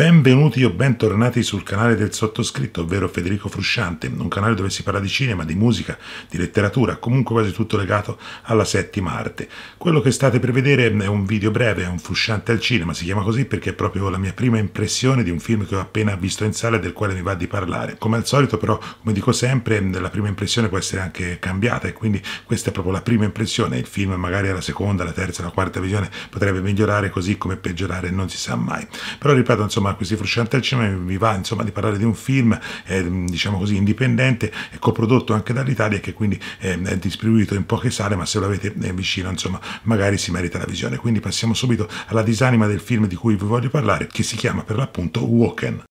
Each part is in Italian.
Benvenuti o bentornati sul canale del sottoscritto, ovvero Federico Frusciante, un canale dove si parla di cinema, di musica, di letteratura, comunque quasi tutto legato alla settima arte. Quello che state per vedere è un video breve, è un Frusciante al cinema, si chiama così perché è proprio la mia prima impressione di un film che ho appena visto in sala e del quale mi va di parlare. Come al solito però, come dico sempre, la prima impressione può essere anche cambiata e quindi questa è proprio la prima impressione, il film magari alla seconda, alla terza, alla quarta visione potrebbe migliorare così come peggiorare non si sa mai. Però ripeto, insomma, insomma questi fruscianti al cinema mi va insomma di parlare di un film eh, diciamo così indipendente e coprodotto anche dall'Italia che quindi eh, è distribuito in poche sale ma se lo avete eh, vicino insomma magari si merita la visione quindi passiamo subito alla disanima del film di cui vi voglio parlare che si chiama per l'appunto Woken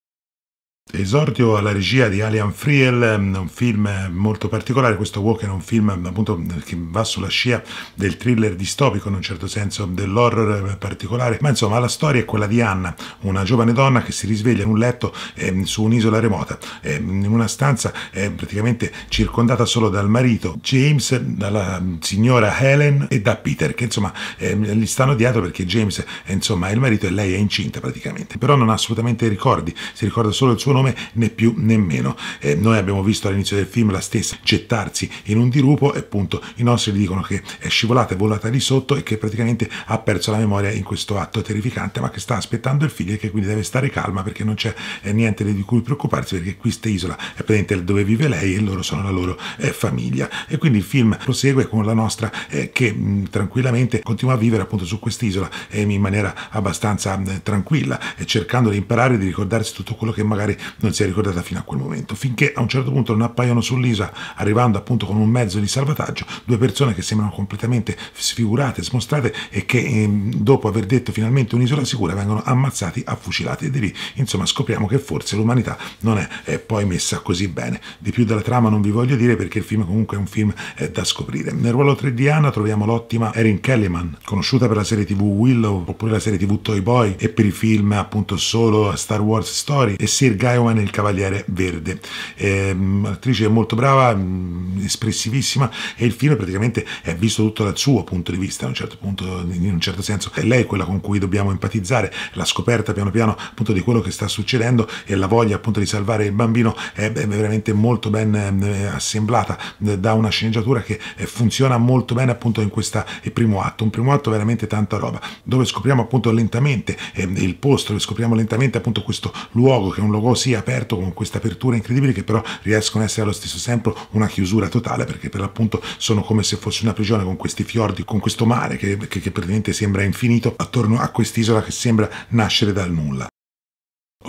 Esordio alla regia di Alian Friel, mm, un film molto particolare, questo Walker è un film appunto che va sulla scia del thriller distopico in un certo senso, dell'horror particolare, ma insomma la storia è quella di Anna, una giovane donna che si risveglia in un letto eh, su un'isola remota, eh, in una stanza eh, praticamente circondata solo dal marito James, dalla mm, signora Helen e da Peter, che insomma ehm, gli stanno dietro perché James è, insomma, il marito e lei è incinta praticamente, però non ha assolutamente ricordi, si ricorda solo il suo nome nome né più né meno. Eh, noi abbiamo visto all'inizio del film la stessa gettarsi in un dirupo e appunto i nostri gli dicono che è scivolata e volata lì sotto e che praticamente ha perso la memoria in questo atto terrificante ma che sta aspettando il figlio e che quindi deve stare calma perché non c'è eh, niente di cui preoccuparsi perché questa isola è praticamente dove vive lei e loro sono la loro eh, famiglia e quindi il film prosegue con la nostra eh, che mh, tranquillamente continua a vivere appunto su quest'isola eh, in maniera abbastanza mh, tranquilla eh, cercando di imparare di ricordarsi tutto quello che magari non si è ricordata fino a quel momento, finché a un certo punto non appaiono sull'isola, arrivando appunto con un mezzo di salvataggio, due persone che sembrano completamente sfigurate, smostrate e che ehm, dopo aver detto finalmente un'isola sicura vengono ammazzati, affucilati e di lì insomma scopriamo che forse l'umanità non è, è, poi messa così bene. Di più della trama non vi voglio dire perché il film comunque è un film eh, da scoprire. Nel ruolo 3 di Anna troviamo l'ottima Erin Kellyman, conosciuta per la serie tv Willow oppure la serie tv Toy Boy e per i film appunto solo Star Wars Story e Sir Guy Iowa nel Cavaliere Verde. Eh, attrice molto brava, mh, mm, espressivissima e il film praticamente è visto tutto dal suo punto di vista, un certo punto, in un certo senso. È lei quella con cui dobbiamo empatizzare, la scoperta piano piano appunto di quello che sta succedendo e la voglia appunto di salvare il bambino è, è veramente molto ben eh, assemblata eh, da una sceneggiatura che eh, funziona molto bene appunto in questo eh, primo atto, un primo atto veramente tanta roba, dove scopriamo appunto lentamente il posto, dove scopriamo lentamente appunto questo luogo che è un luogo sì così aperto con questa apertura incredibile che però riescono a essere allo stesso tempo una chiusura totale perché per l'appunto sono come se fosse una prigione con questi fiordi, con questo mare che, che, che praticamente sembra infinito attorno a quest'isola che sembra nascere dal nulla.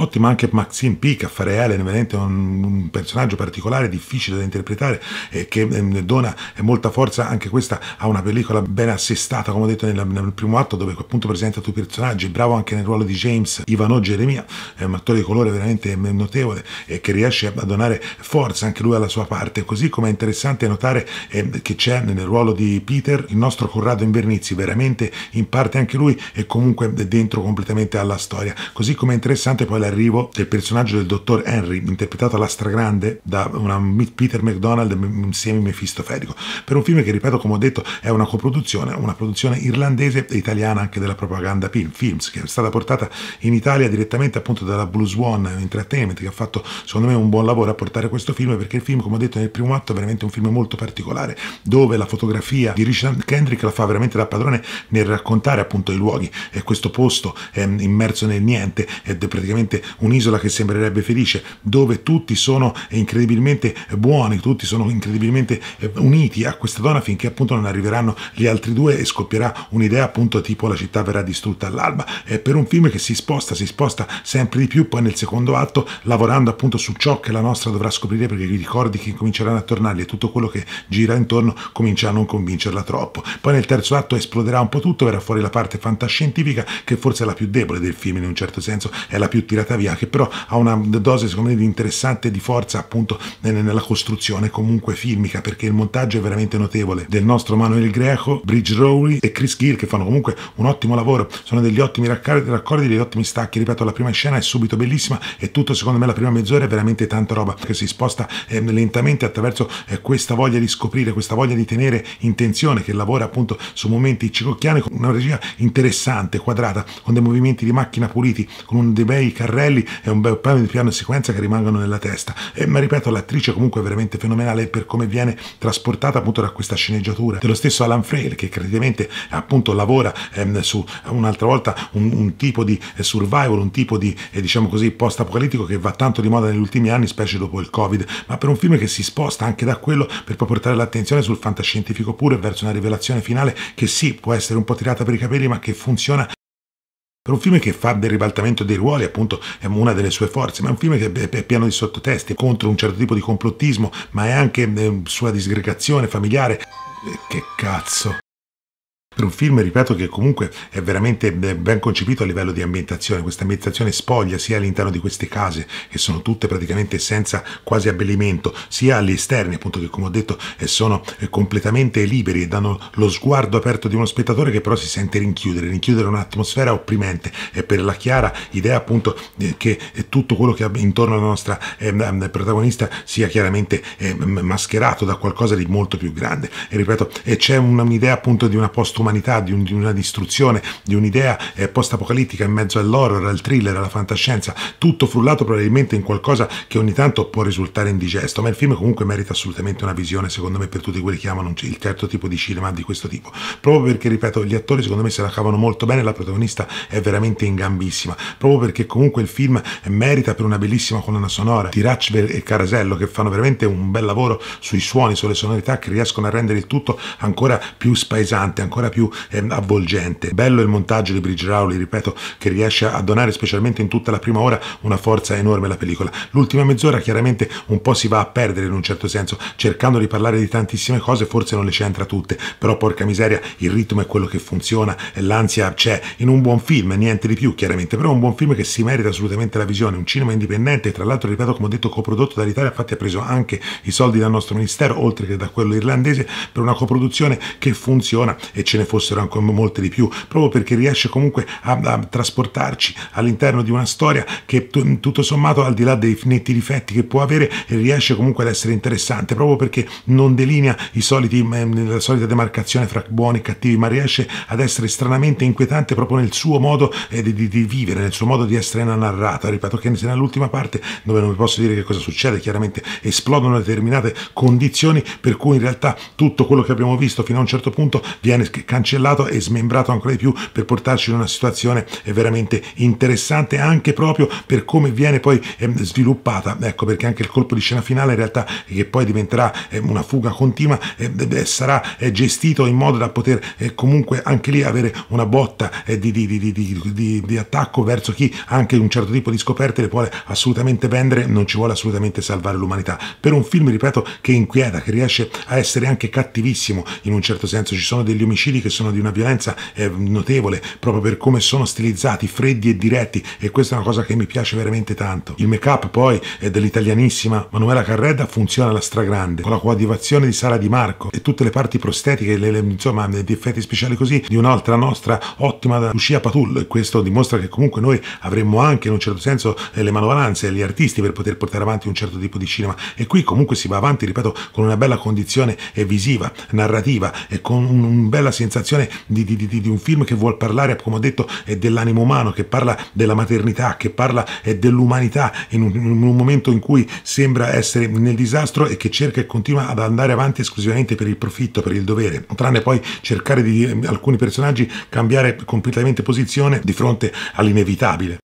Ottima anche Maxine fare Caffareale, veramente un, un, personaggio particolare, difficile da interpretare e che eh, dona molta forza anche questa a una pellicola ben assestata, come ho detto nel, nel primo atto, dove appunto presenta tutti i personaggi. Bravo anche nel ruolo di James Ivano Geremia, eh, un attore di colore veramente ehm, notevole e eh, che riesce a donare forza anche lui alla sua parte. Così come è interessante notare ehm, che c'è nel ruolo di Peter il nostro Corrado Invernizzi, veramente in parte anche lui e comunque dentro completamente alla storia. Così come è interessante poi la l'arrivo del personaggio del dottor Henry, interpretato alla stragrande da una Peter MacDonald insieme a mefistoferico, per un film che, ripeto, come ho detto, è una coproduzione, una produzione irlandese e italiana anche della propaganda Films, che è stata portata in Italia direttamente appunto dalla Blues One Entertainment, che ha fatto secondo me un buon lavoro a portare questo film, perché il film, come ho detto nel primo atto, è veramente un film molto particolare, dove la fotografia di Richard Kendrick la fa veramente da padrone nel raccontare appunto i luoghi e questo posto è immerso nel niente ed è praticamente veramente un'isola che sembrerebbe felice, dove tutti sono incredibilmente buoni, tutti sono incredibilmente eh, uniti a questa donna finché appunto non arriveranno gli altri due e scoppierà un'idea appunto tipo la città verrà distrutta all'alba. È per un film che si sposta, si sposta sempre di più, poi nel secondo atto lavorando appunto su ciò che la nostra dovrà scoprire perché i ricordi che cominceranno a tornargli e tutto quello che gira intorno comincia a non convincerla troppo. Poi nel terzo atto esploderà un po' tutto, verrà fuori la parte fantascientifica che forse è la più debole del film in un certo senso, è la più tirata tirata via, che però ha una dose secondo me di interessante di forza appunto nella costruzione comunque filmica, perché il montaggio è veramente notevole del nostro Manuel Greco, Bridge Rowley e Chris Gill che fanno comunque un ottimo lavoro, sono degli ottimi raccordi, degli ottimi stacchi, ripeto la prima scena è subito bellissima e tutto secondo me la prima mezz'ora è veramente tanta roba che si sposta eh, lentamente attraverso eh, questa voglia di scoprire, questa voglia di tenere in tensione che lavora appunto su momenti cicocchiani con una regia interessante, quadrata, con dei movimenti di macchina puliti, con un dei bei car carrelli e un bel paio di piano e sequenza che rimangono nella testa. E, eh, ma ripeto, l'attrice comunque è veramente fenomenale per come viene trasportata appunto da questa sceneggiatura. Dello stesso Alan Freire che creativamente appunto lavora ehm, su un'altra volta un, un, tipo di eh, survival, un tipo di eh, diciamo così post-apocalittico che va tanto di moda negli ultimi anni, specie dopo il Covid, ma per un film che si sposta anche da quello per poi portare l'attenzione sul fantascientifico pure verso una rivelazione finale che sì, può essere un po' tirata per i capelli, ma che funziona per un film che fa del ribaltamento dei ruoli, appunto, è una delle sue forze, ma è un film che è pieno di sottotesti, è contro un certo tipo di complottismo, ma è anche eh, sulla disgregazione familiare. Eh, che cazzo per un film, ripeto, che comunque è veramente ben concepito a livello di ambientazione, questa ambientazione spoglia sia all'interno di queste case, che sono tutte praticamente senza quasi abbellimento, sia agli esterni, appunto, che come ho detto eh, sono eh, completamente liberi e danno lo sguardo aperto di uno spettatore che però si sente rinchiudere, rinchiudere un'atmosfera opprimente e per la chiara idea appunto eh, che tutto quello che intorno alla nostra eh, protagonista sia chiaramente eh, mascherato da qualcosa di molto più grande. E ripeto, c'è un'idea appunto di una postuma dell'umanità, di, un, di, una distruzione, di un'idea eh, post-apocalittica in mezzo all'horror, al thriller, alla fantascienza, tutto frullato probabilmente in qualcosa che ogni tanto può risultare indigesto, ma il film comunque merita assolutamente una visione, secondo me, per tutti quelli che amano il certo tipo di cinema di questo tipo, proprio perché, ripeto, gli attori secondo me se la cavano molto bene, la protagonista è veramente in gambissima, proprio perché comunque il film merita per una bellissima colonna sonora di e Carasello che fanno veramente un bel lavoro sui suoni, sulle sonorità che riescono a rendere il tutto ancora più spaesante, ancora più ehm, avvolgente. Bello il montaggio di Bridge Rowley, ripeto, che riesce a donare specialmente in tutta la prima ora una forza enorme alla pellicola. L'ultima mezz'ora chiaramente un po' si va a perdere in un certo senso, cercando di parlare di tantissime cose, forse non le c'entra tutte, però porca miseria, il ritmo è quello che funziona, eh, l'ansia c'è in un buon film, niente di più chiaramente, però è un buon film che si merita assolutamente la visione, un cinema indipendente, tra l'altro ripeto come ho detto coprodotto dall'Italia, infatti ha preso anche i soldi dal nostro ministero, oltre che da quello irlandese, per una coproduzione che funziona e ce ne ne fossero ancora molte di più, proprio perché riesce comunque a, a trasportarci all'interno di una storia che tutto sommato al di là dei netti difetti che può avere riesce comunque ad essere interessante, proprio perché non delinea soliti, ehm, la solita demarcazione fra buoni e cattivi, ma riesce ad essere stranamente inquietante proprio nel suo modo eh, di, di, di vivere, nel suo modo di essere narrata. Ripeto che se nell'ultima parte, dove non vi posso dire che cosa succede, chiaramente esplodono determinate condizioni per cui in realtà tutto quello che abbiamo visto fino a un certo punto viene cancellato e smembrato ancora di più per portarci in una situazione eh, veramente interessante anche proprio per come viene poi ehm, sviluppata. Ecco perché anche il colpo di scena finale in realtà che poi diventerà ehm, una fuga continua ehm, eh, sarà eh, gestito in modo da poter comunque anche lì avere una botta di, di, di, di attacco verso chi anche un certo tipo di scoperte le vuole assolutamente vendere, non ci vuole assolutamente salvare l'umanità. Per un film, ripeto, che inquieta, che riesce a essere anche cattivissimo in un certo senso, ci sono degli omicidi che sono di una violenza eh, notevole, proprio per come sono stilizzati, freddi e diretti, e questa è una cosa che mi piace veramente tanto. Il make-up poi è dell'italianissima Manuela Carreda funziona alla stragrande, con la coadiuvazione di Sara Di Marco e tutte le parti prostetiche, le, le, insomma, gli effetti speciali così, di un'altra nostra ottima Lucia Patul. Questo dimostra che comunque noi avremmo anche in un certo senso eh, le manovalanze, gli artisti per poter portare avanti un certo tipo di cinema. E qui comunque si va avanti, ripeto, con una bella condizione eh, visiva, narrativa e con una bella sensazione sensazione di, di, di, di un film che vuol parlare, come ho detto, dell'animo umano, che parla della maternità, che parla eh, dell'umanità in un, in un momento in cui sembra essere nel disastro e che cerca e continua ad andare avanti esclusivamente per il profitto, per il dovere, tranne poi cercare di eh, alcuni personaggi cambiare completamente posizione di fronte all'inevitabile.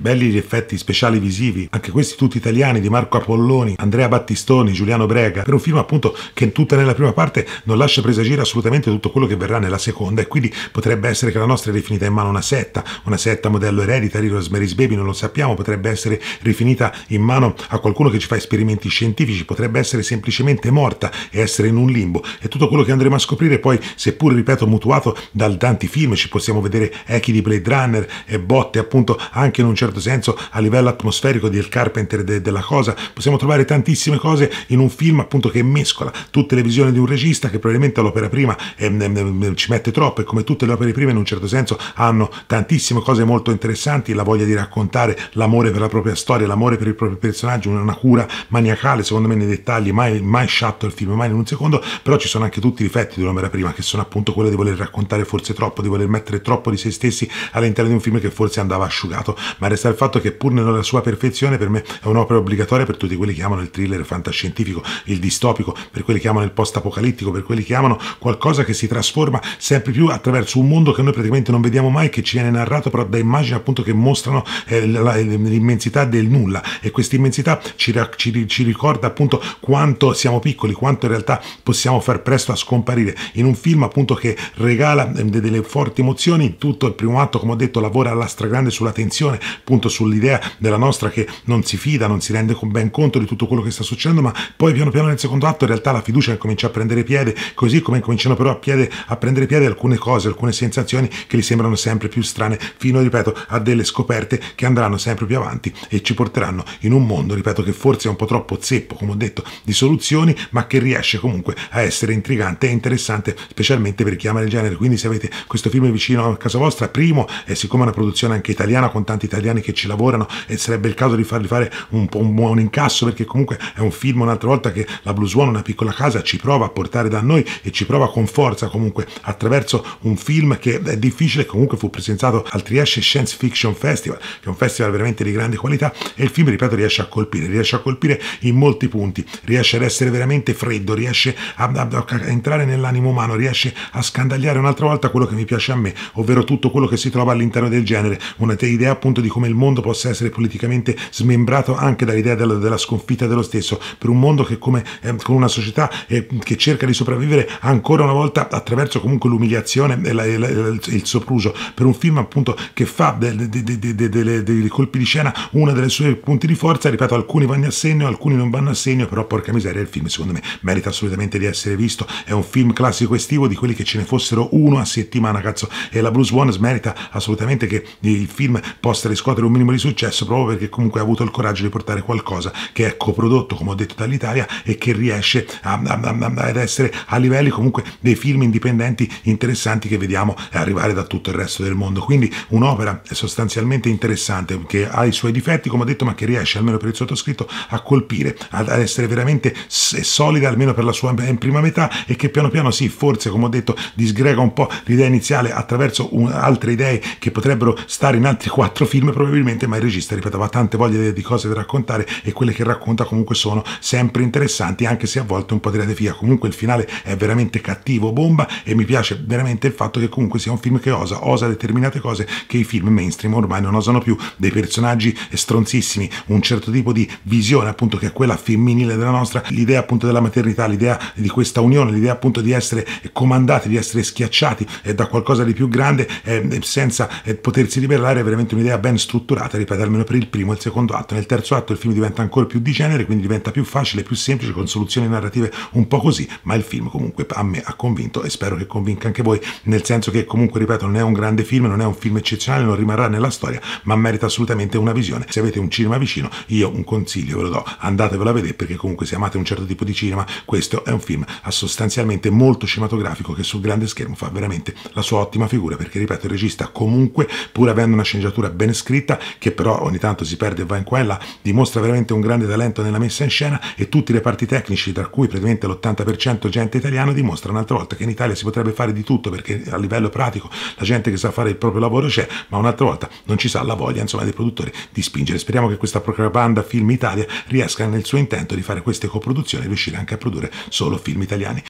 Belli gli effetti speciali visivi, anche questi tutti italiani di Marco Apolloni, Andrea Battistoni, Giuliano Brega, per un film appunto che tutta nella prima parte non lascia presagire assolutamente tutto quello che verrà nella seconda e quindi potrebbe essere che la nostra è rifinita in mano una setta, una setta modello eredita di Rosemary's Baby, non lo sappiamo, potrebbe essere rifinita in mano a qualcuno che ci fa esperimenti scientifici, potrebbe essere semplicemente morta e essere in un limbo. E tutto quello che andremo a scoprire poi, seppur ripeto mutuato da tanti film, ci possiamo vedere echi di Blade Runner e botte appunto anche in un certo certo senso a livello atmosferico del Carpenter de, della cosa. Possiamo trovare tantissime cose in un film appunto che mescola tutte le visioni di un regista che probabilmente all'opera prima eh, eh, ci mette troppo e come tutte le opere prime in un certo senso hanno tantissime cose molto interessanti, la voglia di raccontare l'amore per la propria storia, l'amore per il proprio personaggio, una cura maniacale secondo me nei dettagli, mai, mai sciatto il film, mai in un secondo, però ci sono anche tutti i difetti dell'opera prima che sono appunto quello di voler raccontare forse troppo, di voler mettere troppo di se stessi all'interno di un film che forse andava asciugato, ma sta il fatto che pur nella sua perfezione per me è un'opera obbligatoria per tutti quelli che amano il thriller fantascientifico, il distopico, per quelli che amano il post-apocalittico, per quelli che amano qualcosa che si trasforma sempre più attraverso un mondo che noi praticamente non vediamo mai, che ci viene narrato però da immagini appunto che mostrano eh, l'immensità del nulla e questa immensità ci, ci, ci ricorda appunto quanto siamo piccoli, quanto in realtà possiamo far presto a scomparire in un film appunto che regala eh, delle forti emozioni, tutto il primo atto come ho detto lavora alla stragrande sulla tensione, appunto sull'idea della nostra che non si fida, non si rende ben conto di tutto quello che sta succedendo, ma poi piano piano nel secondo atto in realtà la fiducia comincia a prendere piede, così come cominciano però a, piede, a prendere piede alcune cose, alcune sensazioni che gli sembrano sempre più strane, fino, ripeto, a delle scoperte che andranno sempre più avanti e ci porteranno in un mondo, ripeto, che forse è un po' troppo zeppo, come ho detto, di soluzioni, ma che riesce comunque a essere intrigante e interessante, specialmente per chi ama il genere. Quindi se avete questo film vicino a casa vostra, primo, e siccome è una produzione anche italiana con tanti italiani italiani che ci lavorano e sarebbe il caso di fargli fare un po' un buon incasso perché comunque è un film un'altra volta che la Blues One, una piccola casa, ci prova a portare da noi e ci prova con forza comunque attraverso un film che è difficile, comunque fu presentato al Trieste Science Fiction Festival, che è un festival veramente di grande qualità e il film, ripeto, riesce a colpire, riesce a colpire in molti punti, riesce ad essere veramente freddo, riesce a, a, a entrare nell'animo umano, riesce a scandagliare un'altra volta quello che mi piace a me, ovvero tutto quello che si trova all'interno del genere, una idea appunto di come il mondo possa essere politicamente smembrato anche dall'idea della, della sconfitta dello stesso, per un mondo che come eh, con una società eh, che cerca di sopravvivere ancora una volta attraverso comunque l'umiliazione e, la, e, la, il sopruso, per un film appunto che fa dei colpi di scena uno dei suoi punti di forza, ripeto alcuni vanno a segno, alcuni non vanno a segno, però porca miseria il film secondo me merita assolutamente di essere visto, è un film classico estivo di quelli che ce ne fossero uno a settimana cazzo e la Blues One merita assolutamente che il film possa riscuotere riscuotere un minimo di successo proprio perché comunque ha avuto il coraggio di portare qualcosa che è coprodotto, come ho detto, dall'Italia e che riesce a, a, a, ad essere a livelli comunque dei film indipendenti interessanti che vediamo arrivare da tutto il resto del mondo. Quindi un'opera sostanzialmente interessante che ha i suoi difetti, come ho detto, ma che riesce, almeno per il sottoscritto, a colpire, ad essere veramente solida, almeno per la sua prima metà e che piano piano sì, forse, come ho detto, disgrega un po' l'idea iniziale attraverso un, altre idee che potrebbero stare in altri quattro film Proprio probabilmente, ma il regista, ripeto, aveva tante voglie di cose da raccontare e quelle che racconta comunque sono sempre interessanti, anche se a volte un po' tirate via. Comunque il finale è veramente cattivo, bomba, e mi piace veramente il fatto che comunque sia un film che osa, osa determinate cose che i film mainstream ormai non osano più, dei personaggi stronzissimi, un certo tipo di visione appunto che è quella femminile della nostra, l'idea appunto della maternità, l'idea di questa unione, l'idea appunto di essere comandati, di essere schiacciati eh, da qualcosa di più grande eh, senza eh, potersi liberare è veramente un'idea ben strutturata strutturata, ripeto, almeno per il primo e il secondo atto. Nel terzo atto il film diventa ancora più di genere, quindi diventa più facile, più semplice, con soluzioni narrative un po' così, ma il film comunque a me ha convinto e spero che convinca anche voi, nel senso che comunque, ripeto, non è un grande film, non è un film eccezionale, non rimarrà nella storia, ma merita assolutamente una visione. Se avete un cinema vicino, io un consiglio ve lo do, andatevelo a vedere perché comunque se amate un certo tipo di cinema, questo è un film sostanzialmente molto cinematografico che sul grande schermo fa veramente la sua ottima figura, perché ripeto, il regista comunque, pur avendo una sceneggiatura ben scritta, scritta che però ogni tanto si perde e va in quella, dimostra veramente un grande talento nella messa in scena e tutti i reparti tecnici, tra cui praticamente l'80% gente italiana, dimostrano un'altra volta che in Italia si potrebbe fare di tutto perché a livello pratico la gente che sa fare il proprio lavoro c'è, ma un'altra volta non ci sa la voglia insomma, dei produttori di spingere. Speriamo che questa propaganda Film Italia riesca nel suo intento di fare queste coproduzioni e riuscire anche a produrre solo film italiani.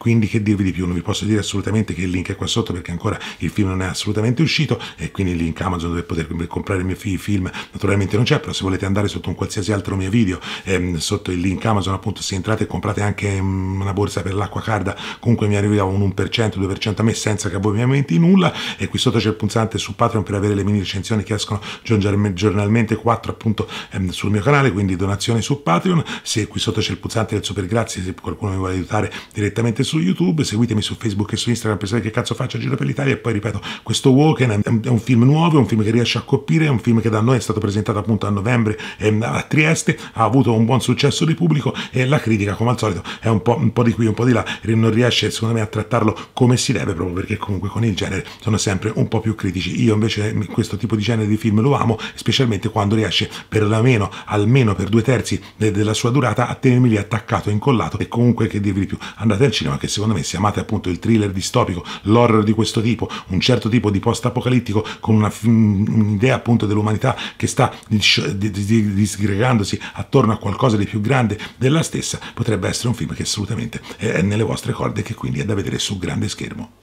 Quindi che dirvi di più? Non vi posso dire assolutamente che il link è qua sotto perché ancora il film non è assolutamente uscito e quindi il link Amazon dove poter comprare i miei film naturalmente non c'è, però se volete andare sotto un qualsiasi altro mio video, ehm, sotto il link Amazon appunto se entrate e comprate anche mm, una borsa per l'acqua carda, comunque mi arriva un 1%, 2% a me senza che a voi mi aumenti nulla e qui sotto c'è il pulsante su Patreon per avere le mini recensioni che escono giornalmente 4 appunto ehm, sul mio canale, quindi donazioni su Patreon, se qui sotto c'è il pulsante del super grazie se qualcuno mi vuole aiutare direttamente su su YouTube, seguitemi su Facebook e su Instagram per sapere che cazzo faccio a giro per l'Italia e poi ripeto, questo Woken è un film nuovo, è un film che riesce a colpire, è un film che da noi è stato presentato appunto a novembre ehm, a Trieste, ha avuto un buon successo di pubblico e la critica come al solito è un po', un po di qui, un po' di là, non riesce secondo me a trattarlo come si deve proprio perché comunque con il genere sono sempre un po' più critici. Io invece questo tipo di genere di film lo amo, specialmente quando riesce perlomeno, almeno per due terzi della sua durata a tenermi lì attaccato, incollato e comunque che dirvi di più, andate al cinema che secondo me se amate appunto il thriller distopico, l'horror di questo tipo, un certo tipo di post-apocalittico con una, un'idea appunto dell'umanità che sta disgregandosi attorno a qualcosa di più grande della stessa, potrebbe essere un film che assolutamente è nelle vostre corde e che quindi è da vedere sul grande schermo.